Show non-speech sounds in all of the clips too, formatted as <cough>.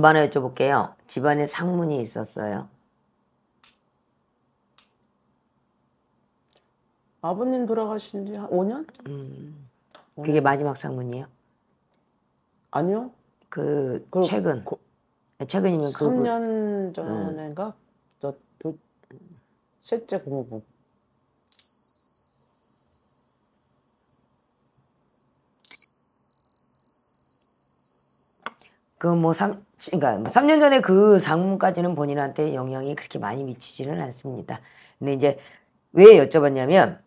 뭐 하나 여쭤볼게요. 집안에 상문이 있었어요. 아버님 돌아가신 지 5년? 음. 그게 마지막 상문이에요? 아니요. 그 최근 그- 최근이면 그 3년 전인가? 네. 저 둘- 셋째 고모부 그뭐 삼, 그러니까 3년 뭐 전에 그 상문까지는 본인한테 영향이 그렇게 많이 미치지는 않습니다. 근데 이제 왜 여쭤봤냐면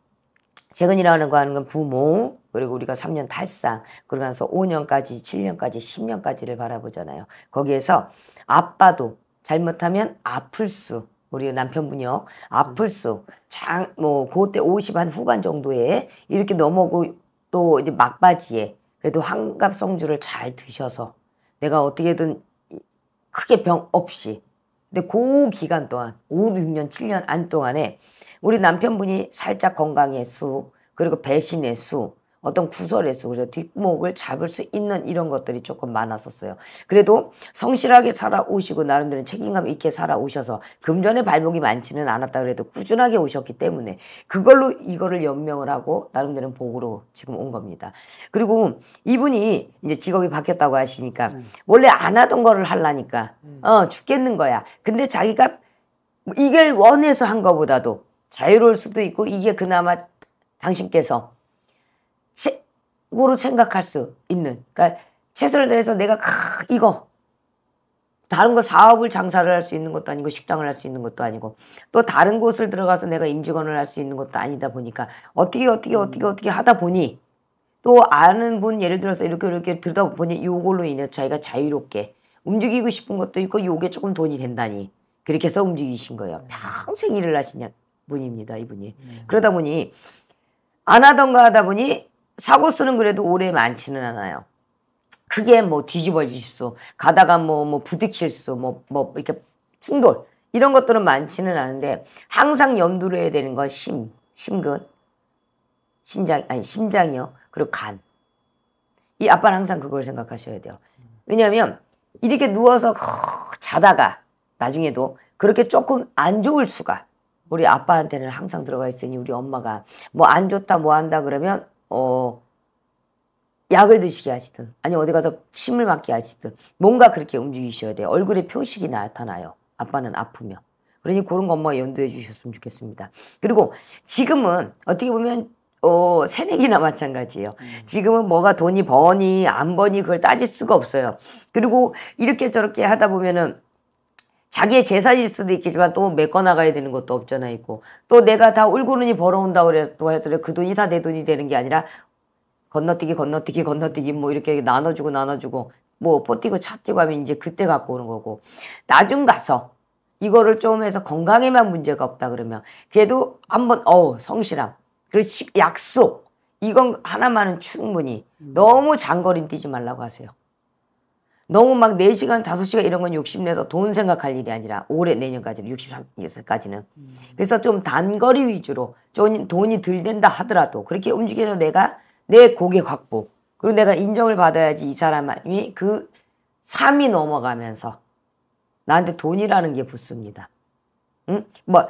재근이라는 거 하는 건 부모 그리고 우리가 3년 탈상 그러면서 5년까지 7년까지 10년까지를 바라보잖아요. 거기에서 아빠도 잘못하면 아플 수 우리 남편분이요. 아플 음. 수. 장, 뭐, 그때 50 한 후반 정도에 이렇게 넘어오고 또 이제 막바지에 그래도 환갑성주를 잘 드셔서 내가 어떻게든 크게 병 없이 근데 그 기간 동안 5, 6년, 7년 안 동안에 우리 남편분이 살짝 건강의 수 그리고 배신의 수 어떤 구설에서 그래서 뒷목을 잡을 수 있는 이런 것들이 조금 많았었어요. 그래도 성실하게 살아오시고 나름대로 책임감 있게 살아오셔서 금전의 발목이 많지는 않았다 그래도 꾸준하게 오셨기 때문에 그걸로 이거를 연명을 하고 나름대로 복으로 지금 온 겁니다. 그리고 이분이 이제 직업이 바뀌었다고 하시니까 음. 원래 안 하던 거를 하려니까 음. 어 죽겠는 거야. 근데 자기가 이걸 원해서 한 거보다도 자유로울 수도 있고 이게 그나마 당신께서 책으로 생각할 수 있는 그러니까 채소를 다해서 내가 이거 다른 거 사업을 장사를 할 수 있는 것도 아니고 식당을 할 수 있는 것도 아니고 또 다른 곳을 들어가서 내가 임직원을 할 수 있는 것도 아니다 보니까 어떻게 어떻게 어떻게 어떻게 하다 보니 또 아는 분 예를 들어서 이렇게 이렇게 들다 보니 요걸로 인해 자기가 자유롭게 움직이고 싶은 것도 있고 요게 조금 돈이 된다니 그렇게 해서 움직이신 거예요. 음. 평생 일을 하시냐 분입니다 이분이. 음. 그러다 보니 안 하던가 하다 보니 사고 쓰는 그래도 오래 많지는 않아요. 크게 뭐 뒤집어질 수, 가다가 뭐, 뭐 부딪힐 수, 뭐, 뭐 이렇게 충돌. 이런 것들은 많지는 않은데 항상 염두를 해야 되는 건 심, 심근, 심장, 아니 심장이요. 그리고 간. 이 아빠는 항상 그걸 생각하셔야 돼요. 왜냐하면 이렇게 누워서 자다가 나중에도 그렇게 조금 안 좋을 수가 우리 아빠한테는 항상 들어가 있으니 우리 엄마가 뭐 안 좋다 뭐 한다 그러면 어, 약을 드시게 하시든 아니 어디 가서 침을 맞게 하시든 뭔가 그렇게 움직이셔야 돼요. 얼굴에 표식이 나타나요. 아빠는 아프며. 그러니 그런 거 엄마가 연두해 주셨으면 좋겠습니다. 그리고 지금은 어떻게 보면 어, 새내기나 마찬가지예요. 음. 지금은 뭐가 돈이 버니 안 버니 그걸 따질 수가 없어요. 그리고 이렇게 저렇게 하다 보면은 자기의 재산일 수도 있겠지만 또 메꿔나가야 되는 것도 없잖아 있고 또 내가 다 울고르니 벌어온다 그래도 하그 돈이 다 내 돈이 되는 게 아니라 건너뛰기 건너뛰기 건너뛰기 뭐 이렇게 나눠주고 나눠주고 뭐 포뛰고 차뛰고 하면 이제 그때 갖고 오는 거고 나중 가서 이거를 좀 해서 건강에만 문제가 없다 그러면 그래도 한번 어우 성실함 그리고 약속 이건 하나만은 충분히 음. 너무 장거리 뛰지 말라고 하세요. 너무 막 4시간, 5시간 이런 건 욕심내서 돈 생각할 일이 아니라 올해 내년까지 63세까지는. 음. 그래서 좀 단거리 위주로 좀 돈이 들 된다 하더라도 그렇게 움직여서 내가 내 고객 확보 그리고 내가 인정을 받아야지 이 사람이 그 3이 넘어가면서 나한테 돈이라는 게 붙습니다. 응? 뭐,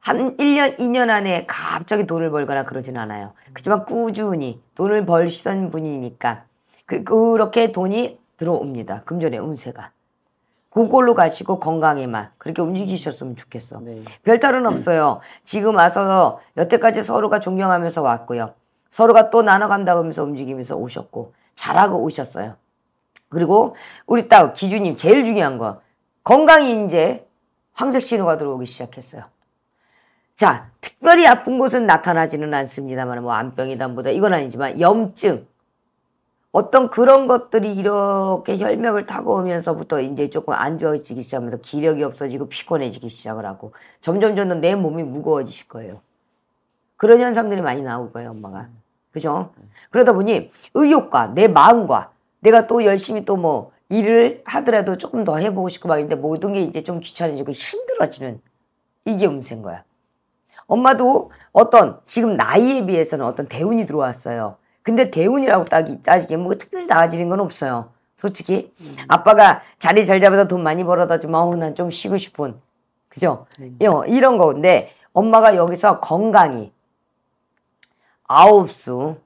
한 1년, 2년 안에 갑자기 돈을 벌거나 그러진 않아요. 그렇지만 음. 꾸준히 돈을 벌시던 분이니까 그, 그렇게 돈이 들어옵니다. 금전의 운세가. 그걸로 가시고 건강에만 그렇게 움직이셨으면 좋겠어. 네. 별탈은 네. 없어요. 지금 와서 여태까지 서로가 존경하면서 왔고요. 서로가 또 나눠간다고 하면서 움직이면서 오셨고 잘하고 오셨어요. 그리고 우리 딸 기주님 제일 중요한 거 건강이 이제 황색 신호가 들어오기 시작했어요. 자 특별히 아픈 곳은 나타나지는 않습니다만 뭐 암병이다 뭐다 이건 아니지만 염증 어떤 그런 것들이 이렇게 혈맥을 타고 오면서부터 이제 조금 안 좋아지기 시작하면서 기력이 없어지고 피곤해지기 시작을 하고 점점 점점 내 몸이 무거워지실 거예요. 그런 현상들이 많이 나올 거예요, 엄마가. 음. 그죠? 음. 그러다 보니 의욕과 내 마음과 내가 또 열심히 또 뭐 일을 하더라도 조금 더 해보고 싶고 막있는데 모든 게 이제 좀 귀찮아지고 힘들어지는 이게 음세인 거야. 엄마도 어떤 지금 나이에 비해서는 어떤 대운이 들어왔어요. 근데 대운이라고 따지기엔뭐 특별히 나아지는 건 없어요. 솔직히 음. 아빠가 자리 잘 잡아서 돈 많이 벌어다 주면 어우 난좀 쉬고 싶은 그죠? 음. 어, 이런 거근데 엄마가 여기서 건강이 아홉수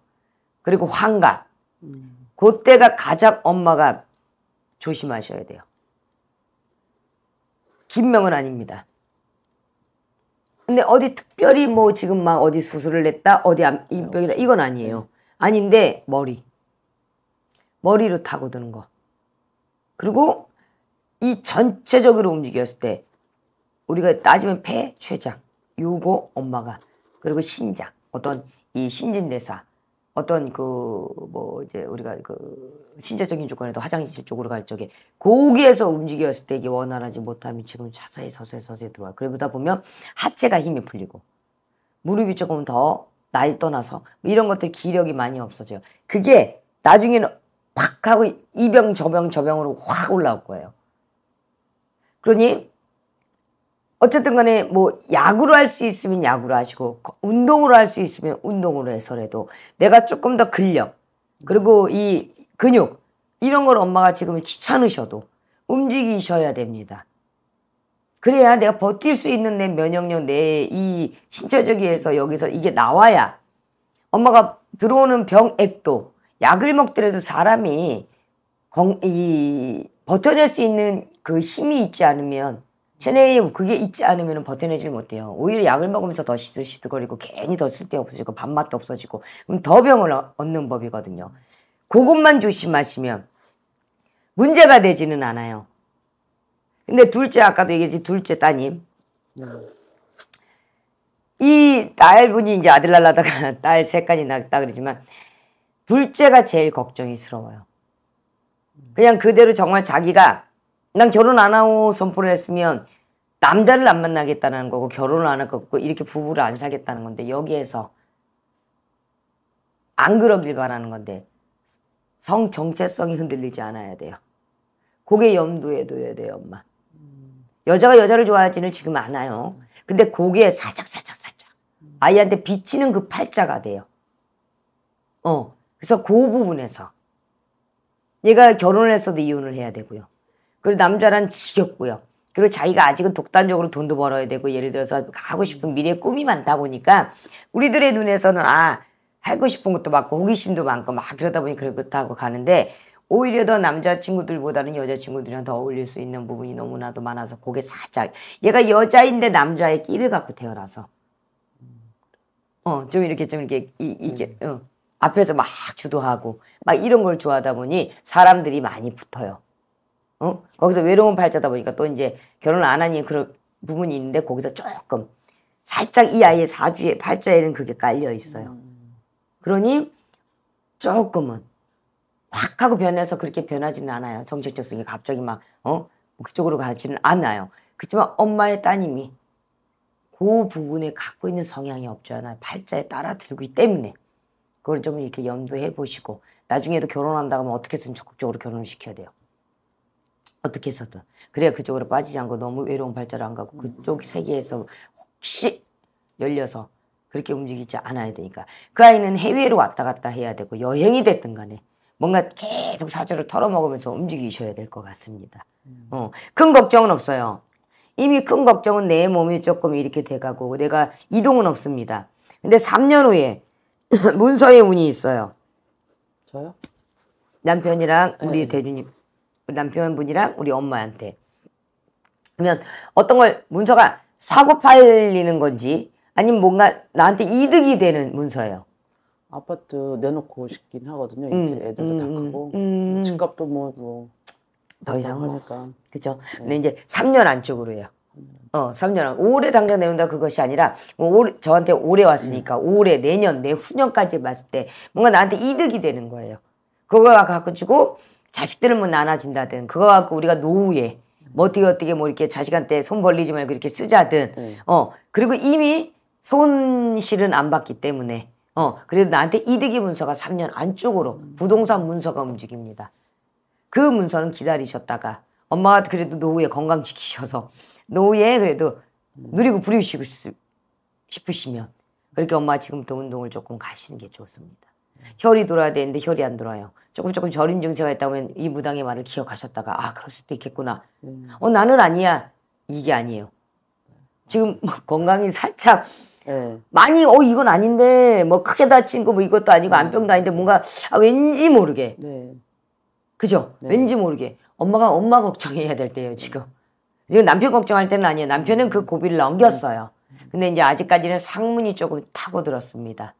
그리고 환각 음. 그때가 가장 엄마가 조심하셔야 돼요. 김명은 아닙니다. 근데 어디 특별히 뭐 지금 막 어디 수술을 했다 어디 네, 입 병이다 이건 아니에요. 아닌데 머리. 머리로 타고드는 거. 그리고 이 전체적으로 움직였을 때 우리가 따지면 폐, 췌장, 요거 엄마가 그리고 신장, 어떤 이 신진대사, 어떤 그 뭐 이제 우리가 그 신체적인 조건에도 화장실 쪽으로 갈 적에 고기에서 움직였을 때 이게 원활하지 못함이 지금 자세히 서서히 서서히 들어와. 그러다 보면 하체가 힘이 풀리고 무릎이 조금 더 나이 떠나서 뭐 이런 것들 기력이 많이 없어져요. 그게 나중에는 팍 하고 이병 저병 저병으로 확 올라올 거예요. 그러니 어쨌든 간에 뭐 야구로 할 수 있으면 야구로 하시고 운동으로 할 수 있으면 운동으로 해서라도 내가 조금 더 근력 그리고 이 근육 이런 걸 엄마가 지금 귀찮으셔도 움직이셔야 됩니다. 그래야 내가 버틸 수 있는 내 면역력 내 이 신체적에서 이 여기서 이게 나와야 엄마가 들어오는 병액도 약을 먹더라도 사람이 이 버텨낼 수 있는 그 힘이 있지 않으면 체내에 그게 있지 않으면 버텨내질 못해요. 오히려 약을 먹으면서 더 시들시들거리고 괜히 더 쓸데없어지고 밥맛도 없어지고 그럼 더 병을 얻는 법이거든요. 그것만 조심하시면 문제가 되지는 않아요. 근데 둘째 아까도 얘기했지 둘째 따님. 네. 이 딸분이 이제 아들 날라다가 <laughs> 딸 셋까지 낳았다 그러지만 둘째가 제일 걱정이스러워요. 그냥 그대로 정말 자기가 난 결혼 안 하고 선포를 했으면 남자를 안 만나겠다는 거고 결혼을 안 하겠고 이렇게 부부를 안 살겠다는 건데 여기에서 안 그러길 바라는 건데 성 정체성이 흔들리지 않아야 돼요. 그게 염두에 둬야 돼요 엄마. 여자가 여자를 좋아하지는 지금 않아요. 근데 고개 살짝 살짝 살짝 아이한테 비치는 그 팔자가 돼요. 어 그래서 그 부분에서 얘가 결혼을 했어도 이혼을 해야 되고요. 그리고 남자란 지겹고요. 그리고 자기가 아직은 독단적으로 돈도 벌어야 되고 예를 들어서 하고 싶은 미래의 꿈이 많다 보니까 우리들의 눈에서는 아 하고 싶은 것도 많고 호기심도 많고 막 그러다 보니 그렇다고 가는데 오히려 더 남자친구들보다는 여자친구들이랑 더 어울릴 수 있는 부분이 너무나도 많아서 그게 살짝 얘가 여자인데 남자의 끼를 갖고 태어나서 어좀 이렇게 좀 이렇게 이, 이게 네. 어. 앞에서 막 주도하고 막 이런 걸 좋아하다 보니 사람들이 많이 붙어요. 어? 거기서 외로운 팔자다 보니까 또 이제 결혼 안 하니 그런 부분이 있는데 거기서 조금 살짝 이 아이의 사주에 팔자에는 그게 깔려 있어요. 음. 그러니 조금은 확 하고 변해서 그렇게 변하지는 않아요. 정책적성이 갑자기 막 어? 뭐 그쪽으로 가지는 않아요. 그렇지만 엄마의 따님이 그 부분에 갖고 있는 성향이 없잖아요. 팔자에 따라 들기 때문에 그걸 좀 이렇게 염두해 보시고 나중에도 결혼한다고 하면 어떻게 든 적극적으로 결혼을 시켜야 돼요. 어떻게 해서든. 그래야 그쪽으로 빠지지 않고 너무 외로운 발자로 안 가고 그쪽 세계에서 혹시 열려서 그렇게 움직이지 않아야 되니까 그 아이는 해외로 왔다 갔다 해야 되고 여행이 됐든 간에 뭔가 계속 사주를 털어먹으면서 움직이셔야 될 것 같습니다. 음. 어, 큰 걱정은 없어요. 이미 큰 걱정은 내 몸이 조금 이렇게 돼가고 내가 이동은 없습니다. 근데 3년 후에 <clears throat> 문서의 운이 있어요. 저요? 남편이랑 네. 우리 네. 대주님 남편분이랑 우리 엄마한테 그러면 어떤 걸 문서가 사고 팔리는 건지 아니면 뭔가 나한테 이득이 되는 문서예요. 아파트 내놓고 싶긴 하거든요. 음, 이제 애들도 음, 다 음, 크고 음. 뭐 집값도 뭐 뭐 더 이상 하니까 뭐. 그러니까. 그죠. 네. 근데 이제 3년 안쪽으로 해요. 어, 3년 올해 당장 내놓는다 그것이 아니라 뭐올 저한테 올해 왔으니까 음. 올해 내년 내후년까지 봤을 때 뭔가 나한테 이득이 되는 거예요. 그걸 갖고 주고 자식들은 뭐 나눠준다든 그거 갖고 우리가 노후에 뭐 어떻게 어떻게 뭐 이렇게 자식한테 손 벌리지 말고 이렇게 쓰자든 네. 어 그리고 이미 손실은 안 받기 때문에 어, 그래도 나한테 이득이 문서가 3년 안쪽으로 음. 부동산 문서가 움직입니다. 그 문서는 기다리셨다가 엄마가 그래도 노후에 건강 지키셔서 노후에 그래도 음. 누리고 부리시고 싶으시면 그렇게 엄마 지금부터 운동을 조금 가시는 게 좋습니다. 음. 혈이 돌아야 되는데 혈이 안 돌아요. 조금 조금 절임 증세가 있다면 이 무당의 말을 기억하셨다가 아 그럴 수도 있겠구나. 어 나는 아니야. 이게 아니에요. 지금 <laughs> 건강이 살짝 네. 많이 어 이건 아닌데 뭐 크게 다친 거 뭐 이것도 아니고 네. 안병도 아닌데 뭔가 아, 왠지 모르게 네. 그죠? 네. 왠지 모르게 엄마가 엄마 걱정해야 될 때예요 지금 이거 남편 걱정할 때는 아니에요 남편은 그 고비를 넘겼어요 네. 근데 이제 아직까지는 상문이 조금 타고 들었습니다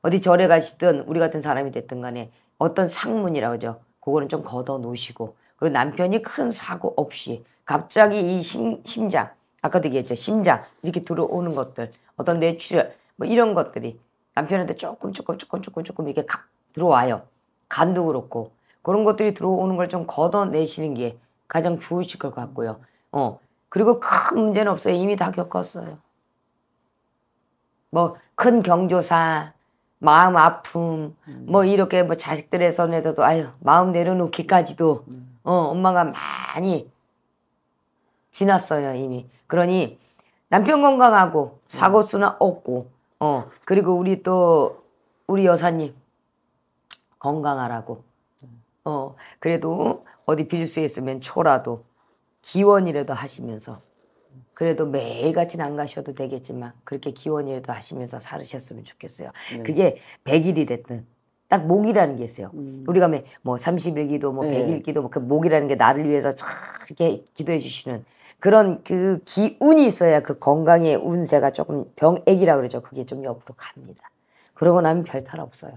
어디 절에 가시든 우리 같은 사람이 됐든 간에 어떤 상문이라고 하죠 그거는 좀 걷어 놓으시고 그리고 남편이 큰 사고 없이 갑자기 이 심, 심장 아까도 얘기했죠. 심장 이렇게 들어오는 것들 어떤 뇌출혈 뭐 이런 것들이 남편한테 조금 조금 조금 조금 조금 이게 가, 들어와요. 간도 그렇고 그런 것들이 들어오는 걸 좀 걷어내시는 게 가장 좋으실 것 같고요. 어 그리고 큰 문제는 없어요. 이미 다 겪었어요. 뭐 큰 경조사, 마음 아픔, 뭐 음. 뭐 이렇게 뭐 자식들의 선에서도 아유 마음 내려놓기까지도 음. 어 엄마가 많이 지났어요 이미. 그러니 남편 건강하고 사고 수나 없고 어 그리고 우리 또 우리 여사님 건강하라고 어 그래도 어디 빌 수 있으면 초라도 기원이라도 하시면서 그래도 매일같이 안 가셔도 되겠지만 그렇게 기원이라도 하시면서 살으셨으면 좋겠어요. 네. 그게 100일이 됐든 딱 목이라는 게 있어요. 음. 우리가 뭐 30일기도 뭐 네. 100일기도 뭐그 목이라는 게 나를 위해서 이렇게 기도해 주시는 그런 그 기운이 있어야 그 건강의 운세가 조금 병액이라 그러죠. 그게 좀 옆으로 갑니다. 그러고 나면 별 탈 없어요.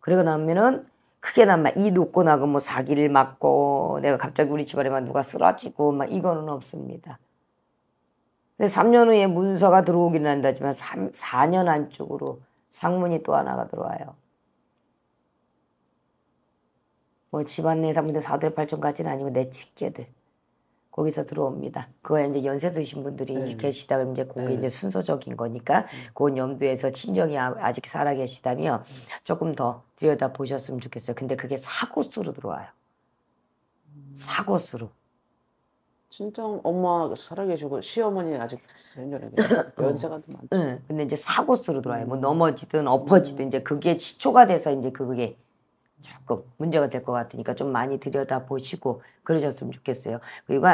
그러고 나면은 크게 나면이 놓고 나고 뭐 사기를 맞고 내가 갑자기 우리 집안에만 누가 쓰러지고 막 이거는 없습니다. 근데 3년 후에 문서가 들어오기는 한다지만 3, 4년 안쪽으로 상문이 또 하나가 들어와요. 뭐 집안 내 3분의 4들 8천까지는 아니고 내 직계들 거기서 들어옵니다. 그거에 이제 연세 드신 분들이 네. 계시다 그러면 이제 그게 네. 이제 순서적인 거니까 그건 염두에서 친정이 아, 아직 살아 계시다며 조금 더 들여다 보셨으면 좋겠어요. 근데 그게 사고수로 들어와요. 사고수로. 친정 엄마 살아계시고 시어머니 아직 생전에 <laughs> 연세가 좀 많죠. 응. 근데 이제 사고수로 들어와요. 뭐 음. 넘어지든 엎어지든 음. 이제 그게 시초가 돼서 이제 그게 조금 문제가 될 것 같으니까 좀 많이 들여다보시고 그러셨으면 좋겠어요. 그리고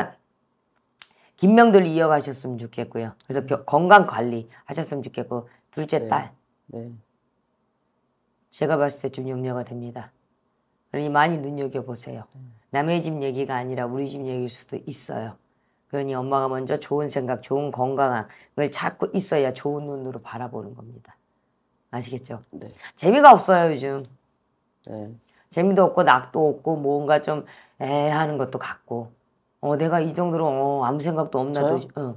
김명들 이어가셨으면 좋겠고요. 그래서 음. 건강 관리 하셨으면 좋겠고 둘째 네. 딸. 네. 제가 봤을 때 좀 염려가 됩니다. 그러니 많이 눈여겨보세요. 음. 남의 집 얘기가 아니라 우리 집 얘기일 수도 있어요. 그러니 엄마가 먼저 좋은 생각, 좋은 건강을 찾고 있어야 좋은 눈으로 바라보는 겁니다. 아시겠죠? 네. 재미가 없어요, 요즘. 네. 재미도 없고 낙도 없고 뭔가 좀 애하는 것도 같고 어 내가 이 정도로 어, 아무 생각도 없나도 어,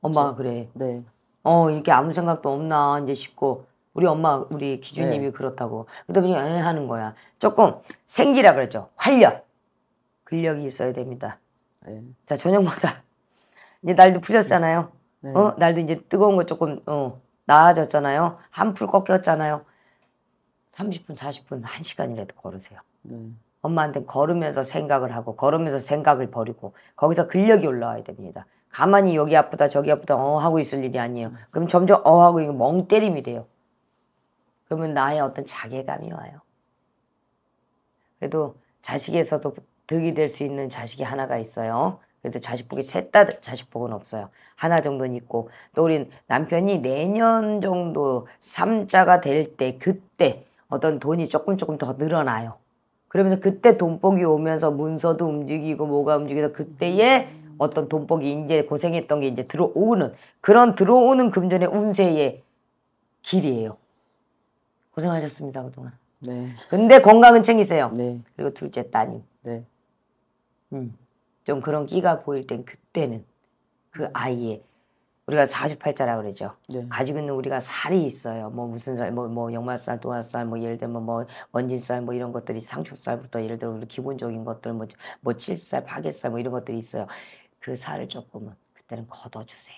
엄마가 저, 그래. 네. 어 이렇게 아무 생각도 없나 이제 싶고 우리 엄마 우리 기준님이 네. 그렇다고 그러다 보니 애 하는 거야. 조금 생기라 그러죠. 활력, 근력이 있어야 됩니다. 네. 자 저녁마다 <laughs> 이제 날도 풀렸잖아요. 네. 어 날도 이제 뜨거운 거 조금 어 나아졌잖아요. 한풀 꺾였잖아요. 30분, 40분, 1시간이라도 걸으세요. 네. 엄마한테 걸으면서 생각을 하고 걸으면서 생각을 버리고 거기서 근력이 올라와야 됩니다. 가만히 여기 아프다 저기 아프다 어 하고 있을 일이 아니에요. 음. 그럼 점점 어 하고 이거 멍때림이 돼요. 그러면 나의 어떤 자괴감이 와요. 그래도 자식에서도 득이 될 수 있는 자식이 하나가 있어요. 그래도 자식복이 셋다 자식복은 없어요. 하나 정도는 있고 또 우리 남편이 내년 정도 삼자가 될 때 그때 어떤 돈이 조금 조금 더 늘어나요. 그러면 그때 돈복이 오면서 문서도 움직이고 뭐가 움직여서 그때에 어떤 돈복이 이제 고생했던 게 이제 들어오는 그런 들어오는 금전의 운세의 길이에요. 고생하셨습니다 그동안. 네. 근데 건강은 챙기세요. 네. 그리고 둘째 따님. 네. 음. 좀 그런 끼가 보일 땐 그때는 그 음. 아이의 우리가 사주팔자라 그러죠. 네. 가지고 있는 우리가 살이 있어요. 뭐 무슨 살, 뭐, 뭐 영마살, 도화살, 뭐 예를 들면 뭐 원진살, 뭐 이런 것들이 상축살부터 예를 들어 우리 기본적인 것들 뭐, 뭐 칠살, 파괴살 뭐 이런 것들이 있어요. 그 살을 조금은 그때는 걷어주세요.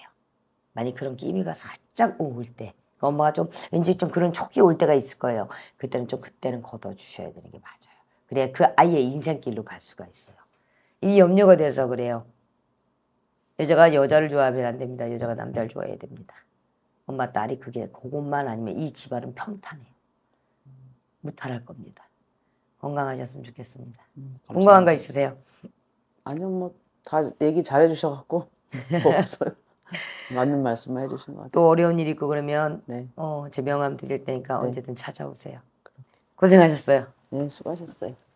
만약 그런 끼미가 살짝 오울 때 그 엄마가 좀 왠지 좀 그런 촉이 올 때가 있을 거예요. 그때는 좀 그때는 걷어주셔야 되는 게 맞아요. 그래야 그 아이의 인생길로 갈 수가 있어요. 이 염려가 돼서 그래요. 여자가 여자를 좋아하면 안 됩니다. 여자가 남자를 좋아해야 됩니다. 엄마 딸이 그게 그것만 아니면 이 집안은 평탄해요. 무탈할 겁니다. 건강하셨으면 좋겠습니다. 음, 궁금한 거 있으세요? 아니요, 뭐다 얘기 잘해 주셔 갖고 <laughs> 뭐 없어요. 맞는 말씀만 해주신 것 같아요. 또 어려운 일 있고 그러면 네. 어, 제 명함 드릴 테니까 네. 언제든 찾아오세요. 고생하셨어요. 네, 수고하셨어요.